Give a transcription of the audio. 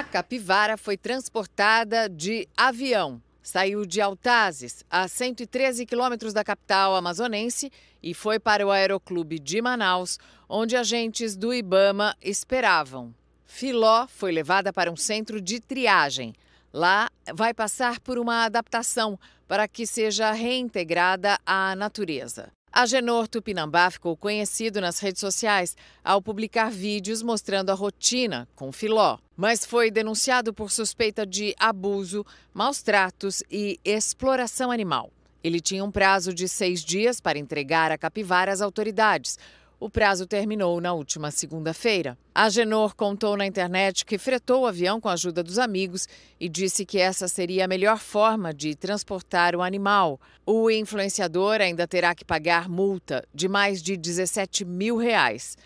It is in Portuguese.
A capivara foi transportada de avião. Saiu de Altazes, a 113 quilômetros da capital amazonense, e foi para o Aeroclube de Manaus, onde agentes do Ibama esperavam. Filó foi levada para um centro de triagem. Lá vai passar por uma adaptação para que seja reintegrada à natureza. Agenor Tupinambá ficou conhecido nas redes sociais ao publicar vídeos mostrando a rotina com Filó, mas foi denunciado por suspeita de abuso, maus tratos e exploração animal. Ele tinha um prazo de seis dias para entregar a capivara às autoridades. O prazo terminou na última segunda-feira. A Genor contou na internet que fretou o avião com a ajuda dos amigos e disse que essa seria a melhor forma de transportar o animal. O influenciador ainda terá que pagar multa de mais de 17 mil reais.